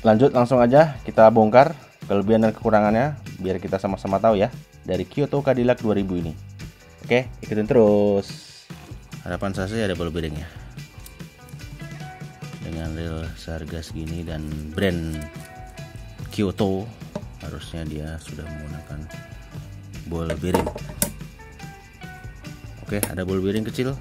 Lanjut langsung aja kita bongkar kelebihan dan kekurangannya biar kita sama-sama tahu ya dari Kyoto Cadillac 2000 ini. Oke, ikutin terus. Harapan saya sih ada ball bearingnya. Dengan real seharga segini dan brand Kyoto harusnya dia sudah menggunakan ball bearing. Oke, ada ball bearing kecil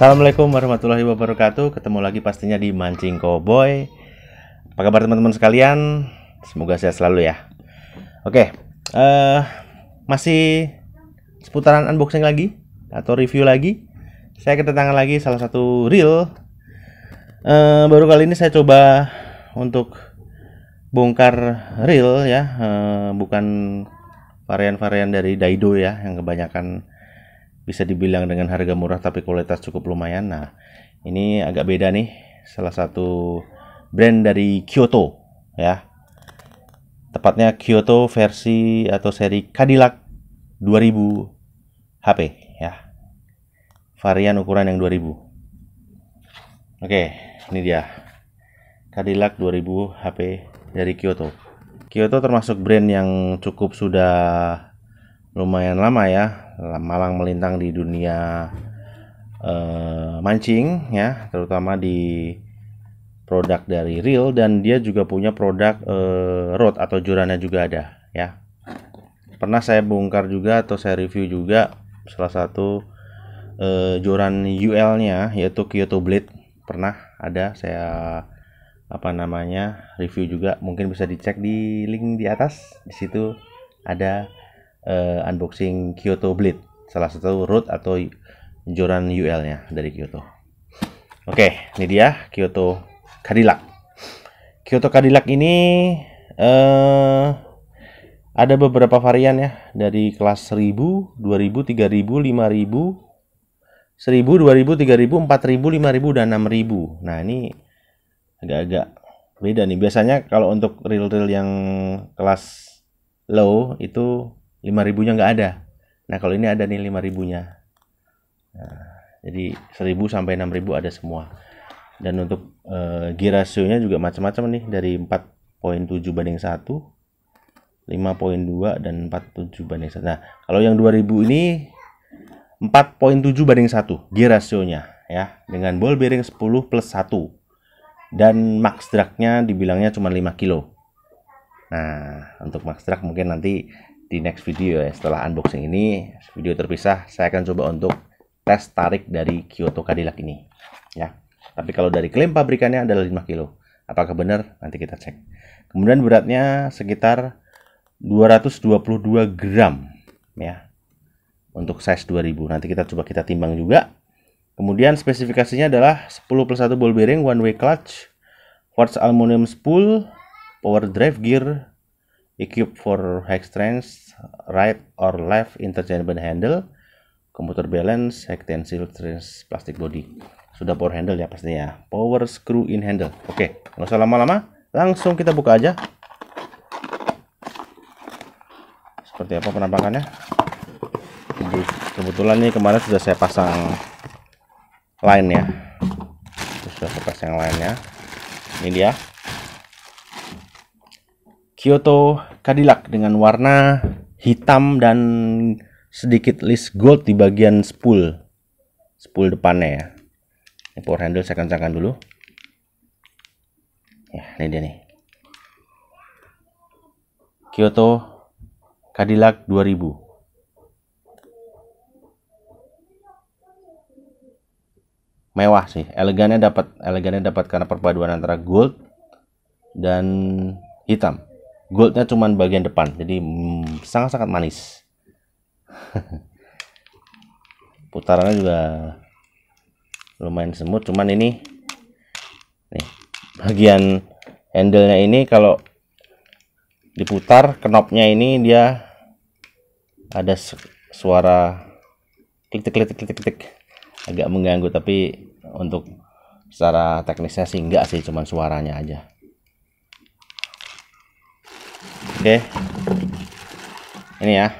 Assalamualaikum warahmatullahi wabarakatuh. Ketemu lagi pastinya di Mancing Cowboy. Apa kabar teman-teman sekalian? Semoga sehat selalu ya. Oke, uh, masih seputaran unboxing lagi atau review lagi. Saya kedatangan lagi salah satu reel. Uh, baru kali ini saya coba untuk bongkar reel ya, uh, bukan varian-varian dari Daido ya yang kebanyakan bisa dibilang dengan harga murah tapi kualitas cukup lumayan. Nah, ini agak beda nih, salah satu brand dari Kyoto ya. Tepatnya Kyoto versi atau seri Cadillac 2000 HP ya. Varian ukuran yang 2000. Oke, ini dia. Cadillac 2000 HP dari Kyoto. Kyoto termasuk brand yang cukup sudah lumayan lama ya Malang melintang di dunia uh, mancing ya terutama di produk dari reel dan dia juga punya produk uh, eh, rod atau jurannya juga ada ya pernah saya bongkar juga atau saya review juga salah satu uh, eh, joran UL nya yaitu Kyoto Blade pernah ada saya apa namanya review juga mungkin bisa dicek di link di atas di situ ada uh, unboxing Kyoto Blade, salah satu root atau joran UL-nya dari Kyoto. Oke, okay, ini dia Kyoto Cadillac. Kyoto Cadillac ini uh, ada beberapa varian ya dari kelas 1000, 2000, 3000, 5000, 1000, 2000, 3000, 4000, 5000 dan 6000. Nah, ini agak-agak beda nih. Biasanya kalau untuk reel-reel yang kelas low itu 5000 nya nggak ada nah kalau ini ada nih 5000 nya nah, jadi 1000 sampai 6000 ada semua dan untuk e, eh, gear ratio nya juga macam-macam nih dari 4.7 banding 1 5.2 dan 47 banding 1 nah kalau yang 2000 ini 4.7 banding 1 gear rasionya ya dengan ball bearing 10 plus 1 dan max drag-nya dibilangnya cuma 5 kilo nah untuk max drag mungkin nanti di next video ya setelah unboxing ini video terpisah saya akan coba untuk tes tarik dari Kyoto Cadillac ini ya tapi kalau dari klaim pabrikannya adalah 5 kilo apakah benar nanti kita cek kemudian beratnya sekitar 222 gram ya untuk size 2000 nanti kita coba kita timbang juga kemudian spesifikasinya adalah 10 plus 1 ball bearing one way clutch quartz aluminium spool power drive gear equipped for high strength right or left interchangeable handle computer balance Hex tensile strength, plastic body sudah power handle ya pastinya power screw in handle oke okay. nggak usah lama-lama langsung kita buka aja seperti apa penampakannya kebetulan ini kemarin sudah saya pasang line ya sudah saya pasang lainnya ini dia Kyoto Cadillac dengan warna hitam dan sedikit list gold di bagian spool spool depannya ya ini power handle saya kencangkan dulu ya ini dia nih Kyoto Cadillac 2000 mewah sih elegannya dapat elegannya dapat karena perpaduan antara gold dan hitam goldnya cuma bagian depan jadi mm, sangat-sangat mm, manis putarannya juga lumayan semut cuman ini nih bagian handle-nya ini kalau diputar knobnya ini dia ada suara klik klik klik klik klik agak mengganggu tapi untuk secara teknisnya sih enggak sih cuman suaranya aja oke ini ya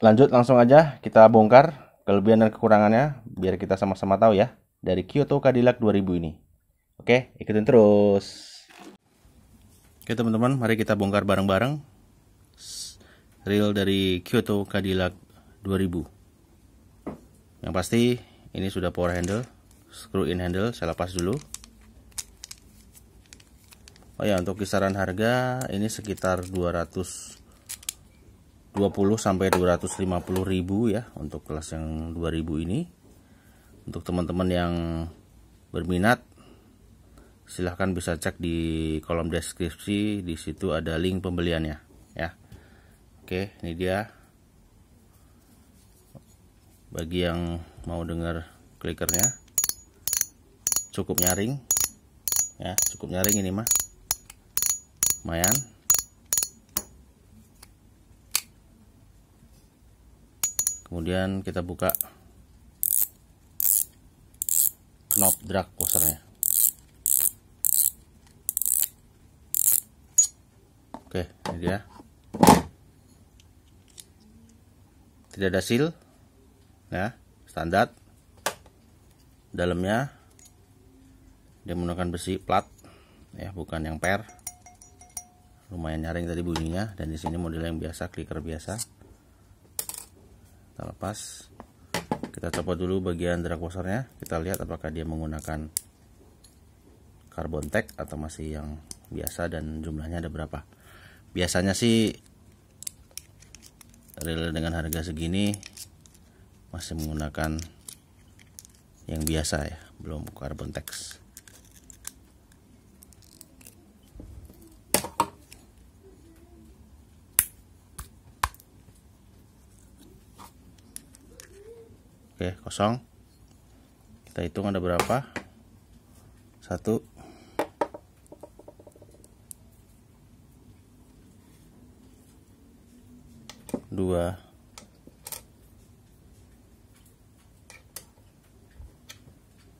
lanjut langsung aja kita bongkar kelebihan dan kekurangannya biar kita sama-sama tahu ya dari Kyoto Cadillac 2000 ini oke ikutin terus oke teman-teman mari kita bongkar bareng-bareng reel dari Kyoto Cadillac 2000 yang pasti ini sudah power handle screw in handle saya lepas dulu Oh ya untuk kisaran harga ini sekitar 220 sampai 250 ribu ya untuk kelas yang 2000 ini untuk teman-teman yang berminat silahkan bisa cek di kolom deskripsi di situ ada link pembeliannya ya oke ini dia bagi yang mau dengar klikernya cukup nyaring ya cukup nyaring ini mah lumayan kemudian kita buka knob drag washernya oke ini dia tidak ada seal ya standar dalamnya dia menggunakan besi plat ya bukan yang per lumayan nyaring tadi bunyinya dan di sini model yang biasa clicker biasa kita lepas kita coba dulu bagian drag washernya kita lihat apakah dia menggunakan carbon tag atau masih yang biasa dan jumlahnya ada berapa biasanya sih reel dengan harga segini masih menggunakan yang biasa ya belum carbon tag oke kosong kita hitung ada berapa satu dua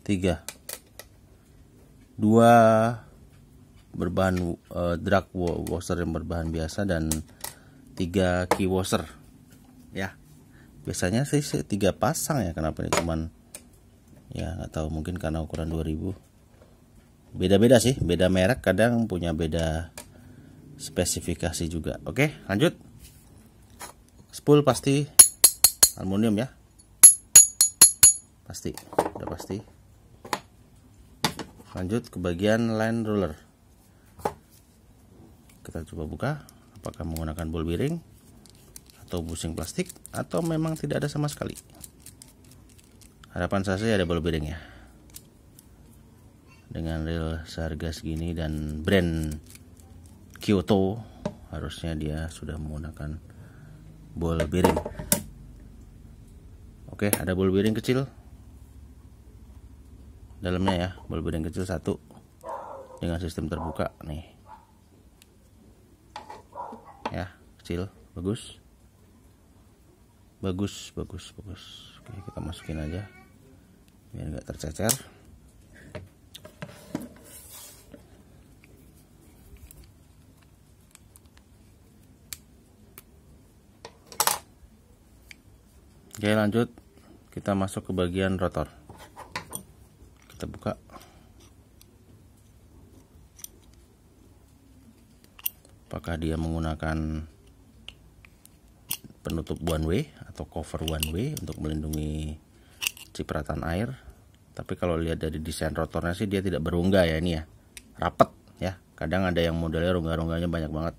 tiga dua berbahan uh, eh, drag washer yang berbahan biasa dan tiga key washer ya biasanya sih tiga pasang ya kenapa ini ya? cuman ya nggak tahu mungkin karena ukuran 2000 beda-beda sih beda merek kadang punya beda spesifikasi juga oke lanjut spool pasti aluminium ya pasti udah pasti lanjut ke bagian line ruler kita coba buka apakah menggunakan ball bearing atau busing plastik atau memang tidak ada sama sekali harapan saya sih ada ball bearing ya dengan reel seharga segini dan brand Kyoto harusnya dia sudah menggunakan ball bearing oke ada ball bearing kecil dalamnya ya ball bearing kecil satu dengan sistem terbuka nih ya kecil bagus bagus bagus bagus oke kita masukin aja biar nggak tercecer oke lanjut kita masuk ke bagian rotor kita buka apakah dia menggunakan penutup one way atau cover one way untuk melindungi cipratan air tapi kalau lihat dari desain rotornya sih dia tidak berongga ya ini ya rapat ya kadang ada yang modelnya rongga-rongganya banyak banget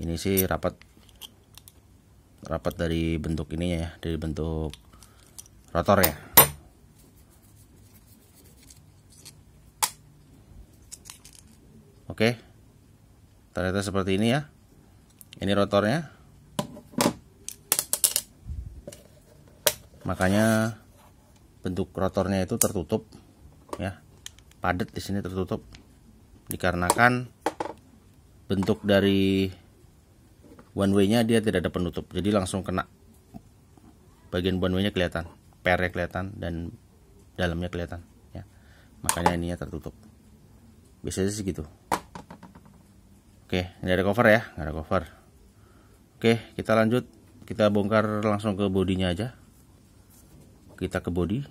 ini sih rapat rapat dari bentuk ininya ya dari bentuk rotor ya oke ternyata seperti ini ya ini rotornya makanya bentuk rotornya itu tertutup ya padat di sini tertutup dikarenakan bentuk dari one way nya dia tidak ada penutup jadi langsung kena bagian one way nya kelihatan pernya kelihatan dan dalamnya kelihatan ya makanya ininya tertutup biasanya sih gitu oke ini ada cover ya nggak ada cover oke kita lanjut kita bongkar langsung ke bodinya aja kita ke body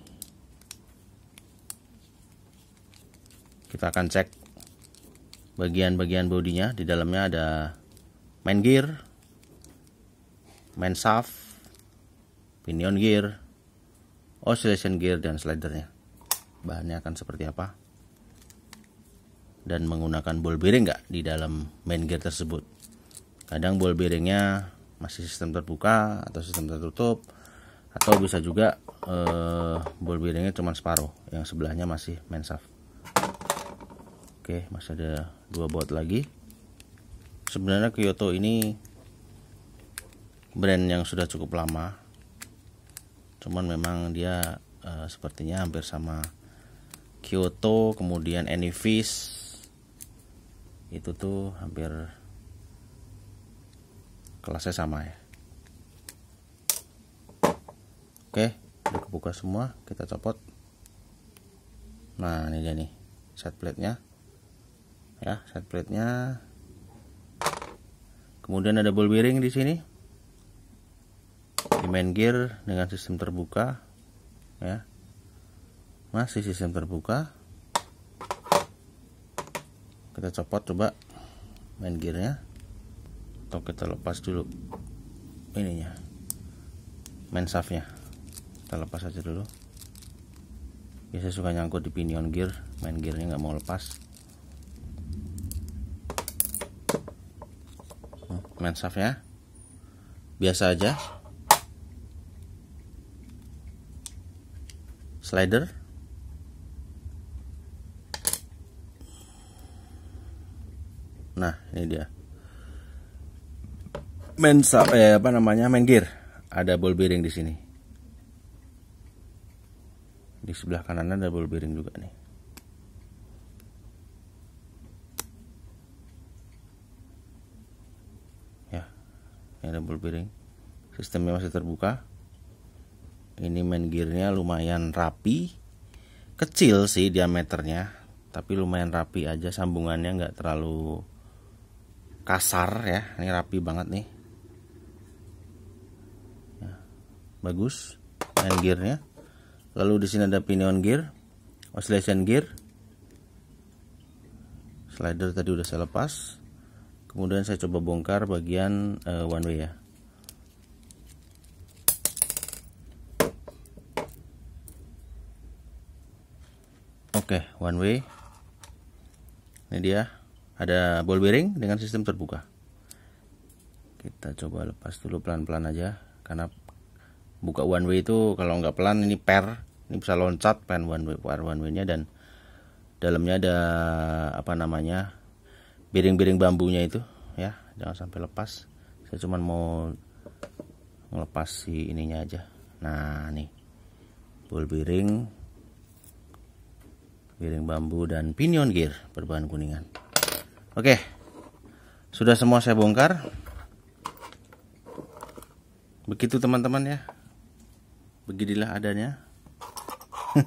kita akan cek bagian-bagian bodinya di dalamnya ada main gear main shaft pinion gear oscillation gear dan slidernya bahannya akan seperti apa dan menggunakan ball bearing nggak di dalam main gear tersebut kadang ball bearingnya masih sistem terbuka atau sistem tertutup atau bisa juga eh, ball bearingnya cuma separuh yang sebelahnya masih main shaft oke masih ada dua baut lagi sebenarnya Kyoto ini brand yang sudah cukup lama cuman memang dia uh, sepertinya hampir sama Kyoto kemudian Enivis itu tuh hampir kelasnya sama ya oke udah kebuka semua kita copot nah ini dia nih set plate nya ya set plate nya kemudian ada ball bearing di sini di main gear dengan sistem terbuka ya masih sistem terbuka kita copot coba main gearnya atau kita lepas dulu ininya main shaftnya kita lepas aja dulu biasanya suka nyangkut di pinion gear main gearnya nggak mau lepas hmm, main shaft ya biasa aja slider nah ini dia main shaft eh, apa namanya main gear ada ball bearing di sini di sebelah kanan ada double bearing juga nih ya ini double bearing sistemnya masih terbuka ini main gearnya lumayan rapi kecil sih diameternya tapi lumayan rapi aja sambungannya nggak terlalu kasar ya ini rapi banget nih ya, bagus main gearnya lalu di sini ada pinion gear oscillation gear slider tadi udah saya lepas kemudian saya coba bongkar bagian uh, one way ya Oke, okay, one way. Ini dia, ada ball bearing dengan sistem terbuka. Kita coba lepas dulu pelan-pelan aja karena buka one way itu kalau nggak pelan ini per ini bisa loncat pen one way per one way nya dan dalamnya ada apa namanya biring-biring bambunya itu ya jangan sampai lepas saya cuma mau ngelepas si ininya aja nah nih bol biring, biring bambu dan pinion gear berbahan kuningan oke sudah semua saya bongkar begitu teman-teman ya beginilah adanya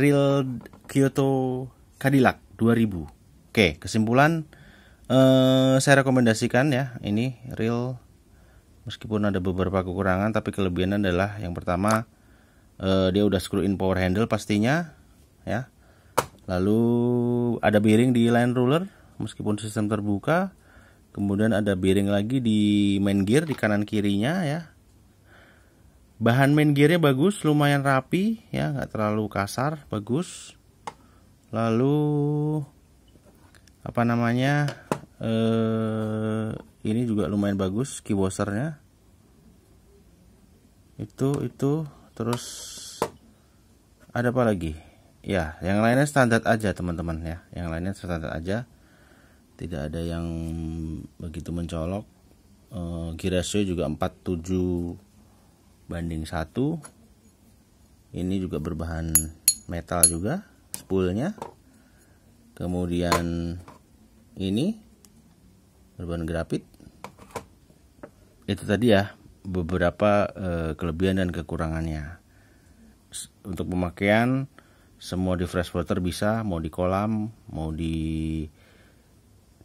real Kyoto Cadillac 2000 oke kesimpulan eh, saya rekomendasikan ya ini real meskipun ada beberapa kekurangan tapi kelebihan adalah yang pertama eh, dia udah screw in power handle pastinya ya lalu ada bearing di line ruler meskipun sistem terbuka kemudian ada bearing lagi di main gear di kanan kirinya ya bahan main gearnya bagus lumayan rapi ya nggak terlalu kasar bagus lalu apa namanya eh, ini juga lumayan bagus keybosernya itu itu terus ada apa lagi ya yang lainnya standar aja teman-teman ya yang lainnya standar aja tidak ada yang begitu mencolok eh, gear ratio juga 47 banding satu, ini juga berbahan metal juga spoolnya kemudian ini berbahan grafit itu tadi ya beberapa e, kelebihan dan kekurangannya untuk pemakaian semua di freshwater bisa mau di kolam mau di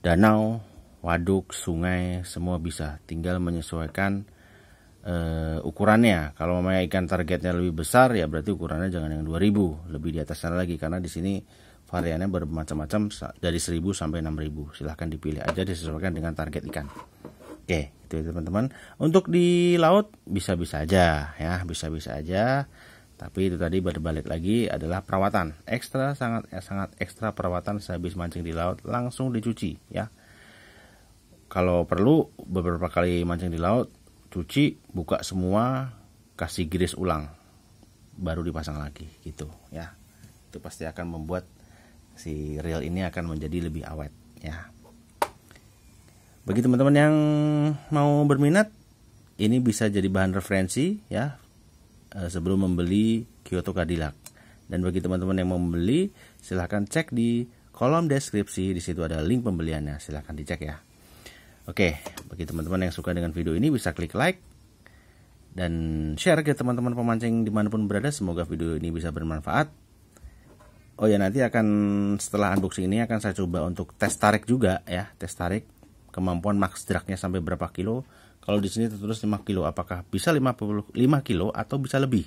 danau waduk sungai semua bisa tinggal menyesuaikan uh, ukurannya. Kalau memang ikan targetnya lebih besar ya berarti ukurannya jangan yang 2000, lebih di atasnya lagi karena di sini variannya bermacam-macam dari 1000 sampai 6000. Silahkan dipilih aja disesuaikan dengan target ikan. Oke, itu ya, teman-teman. Untuk di laut bisa-bisa aja ya, bisa-bisa aja. Tapi itu tadi berbalik lagi adalah perawatan. Ekstra sangat eh, sangat ekstra perawatan sehabis mancing di laut langsung dicuci ya. Kalau perlu beberapa kali mancing di laut cuci buka semua kasih grease ulang baru dipasang lagi gitu ya itu pasti akan membuat si reel ini akan menjadi lebih awet ya bagi teman-teman yang mau berminat ini bisa jadi bahan referensi ya eh, sebelum membeli Kyoto Cadillac dan bagi teman-teman yang mau membeli silahkan cek di kolom deskripsi di situ ada link pembeliannya silahkan dicek ya Oke, bagi teman-teman yang suka dengan video ini bisa klik like dan share ke teman-teman pemancing dimanapun berada. Semoga video ini bisa bermanfaat. Oh ya nanti akan setelah unboxing ini akan saya coba untuk tes tarik juga ya, tes tarik kemampuan max dragnya sampai berapa kilo. Kalau di sini terus 5 kilo, apakah bisa 55 kilo atau bisa lebih?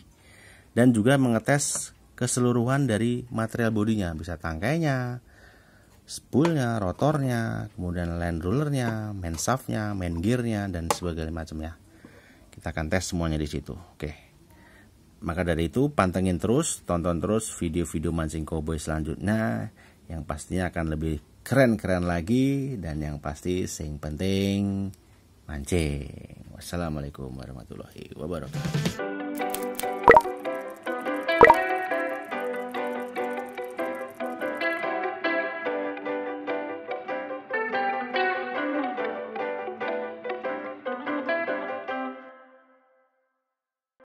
Dan juga mengetes keseluruhan dari material bodinya, bisa tangkainya, spoolnya, rotornya, kemudian land rulernya, main shaftnya, main gearnya, dan sebagainya macamnya. Kita akan tes semuanya di situ. Oke. Maka dari itu pantengin terus, tonton terus video-video mancing cowboy selanjutnya yang pastinya akan lebih keren-keren lagi dan yang pasti sing penting mancing. Wassalamualaikum warahmatullahi wabarakatuh.